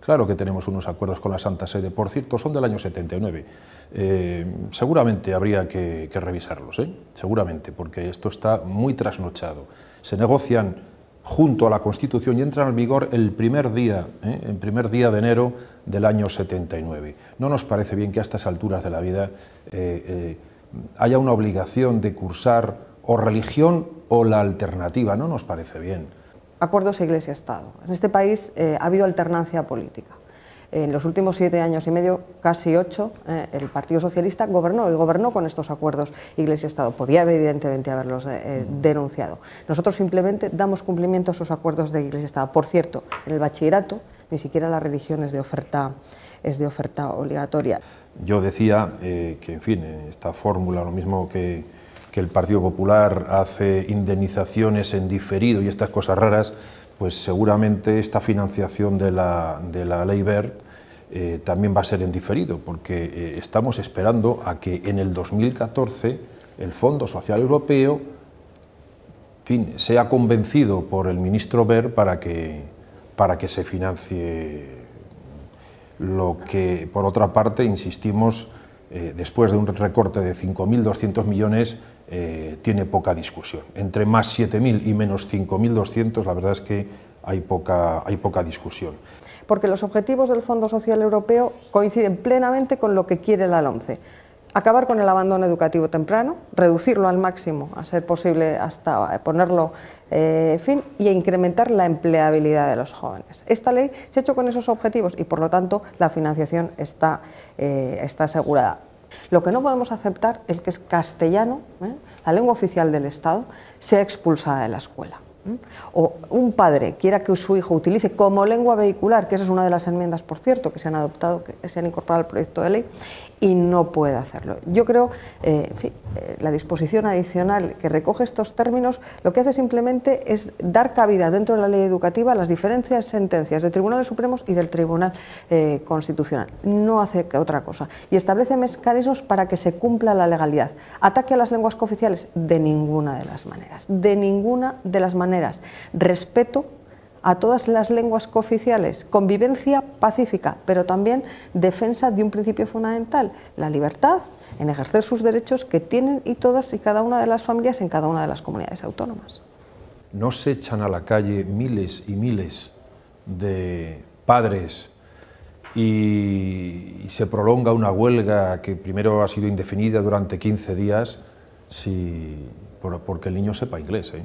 Claro que tenemos unos acuerdos con la Santa Sede, por cierto, son del año 79. Eh, seguramente habría que, revisarlos, ¿eh? seguramente, porque esto está muy trasnochado. Se negocian junto a la Constitución y entran en vigor el primer día, ¿eh? el primer día de enero del año 79. No nos parece bien que a estas alturas de la vida haya una obligación de cursar o religión o la alternativa, no nos parece bien acuerdos Iglesia-Estado. En este país eh, ha habido alternancia política. En los últimos siete años y medio, casi ocho, eh, el Partido Socialista gobernó y gobernó con estos acuerdos Iglesia-Estado. Podía evidentemente haberlos eh, denunciado. Nosotros simplemente damos cumplimiento a esos acuerdos de Iglesia-Estado. Por cierto, en el bachillerato ni siquiera la religión es de oferta, es de oferta obligatoria. Yo decía que, en fin, esta fórmula, lo mismo que que el Partido Popular hace indemnizaciones en diferido y estas cosas raras, pues seguramente esta financiación de la, de la ley BERT eh, también va a ser en diferido, porque eh, estamos esperando a que en el 2014 el Fondo Social Europeo sea convencido por el ministro BER para que, para que se financie lo que, por otra parte, insistimos, eh, después de un recorte de 5.200 millones, eh, tiene poca discusión. Entre más 7.000 y menos 5.200, la verdad es que hay poca, hay poca discusión. Porque los objetivos del Fondo Social Europeo coinciden plenamente con lo que quiere la LOMCE acabar con el abandono educativo temprano, reducirlo al máximo, a ser posible hasta eh, ponerlo eh, fin, y incrementar la empleabilidad de los jóvenes. Esta ley se ha hecho con esos objetivos y, por lo tanto, la financiación está, eh, está asegurada. Lo que no podemos aceptar es que el castellano, la lengua oficial del Estado, sea expulsada de la escuela. O un padre quiera que su hijo utilice como lengua vehicular, que esa es una de las enmiendas, por cierto, que se han adoptado, que se han incorporado al proyecto de ley, y no puede hacerlo. Yo creo, que eh, eh, la disposición adicional que recoge estos términos lo que hace simplemente es dar cabida dentro de la ley educativa a las diferentes sentencias de Tribunales Supremos y del Tribunal eh, Constitucional. No hace otra cosa. Y establece mecanismos para que se cumpla la legalidad. Ataque a las lenguas cooficiales de ninguna de las maneras. De ninguna de las maneras. Respeto a todas las lenguas cooficiales, convivencia pacífica, pero también defensa de un principio fundamental, la libertad en ejercer sus derechos que tienen y todas y cada una de las familias en cada una de las comunidades autónomas. No se echan a la calle miles y miles de padres y, se prolonga una huelga que primero ha sido indefinida durante 15 días porque el niño sepa inglés. ¿eh?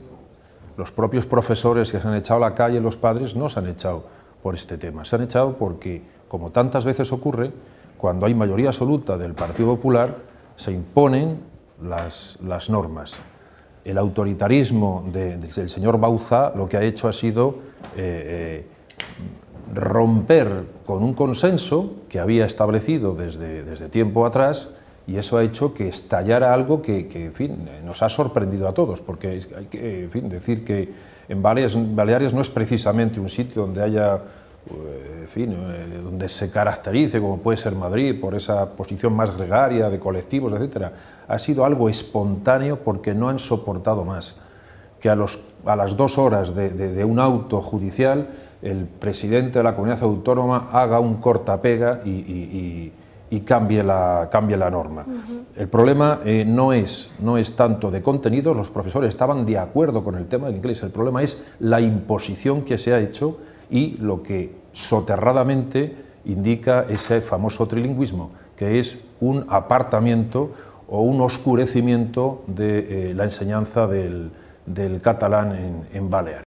Los propios profesores que se han echado a la calle, los padres, no se han echado por este tema. Se han echado porque, como tantas veces ocurre, cuando hay mayoría absoluta del Partido Popular, se imponen las, normas. El autoritarismo del señor Bauza lo que ha hecho ha sido eh, eh, romper con un consenso que había establecido desde tiempo atrás y eso ha hecho que estallara algo que, en fin, nos ha sorprendido a todos, porque hay que fin, decir que en Baleares no es precisamente un sitio donde haya eh, en fin, eh, donde se caracterice, como puede ser Madrid, por esa posición más gregaria de colectivos, etcétera, ha sido algo espontáneo porque no han soportado más que a, los, a las dos horas de, un auto judicial el presidente de la comunidad autónoma haga un cortapega y, y y cambie la, la norma. El problema eh, no, es, no es tanto de contenidos, los profesores estaban de acuerdo con el tema del inglés, el problema es la imposición que se ha hecho y lo que soterradamente indica ese famoso trilingüismo, que es un apartamiento o un oscurecimiento de eh, la enseñanza del, catalán en, en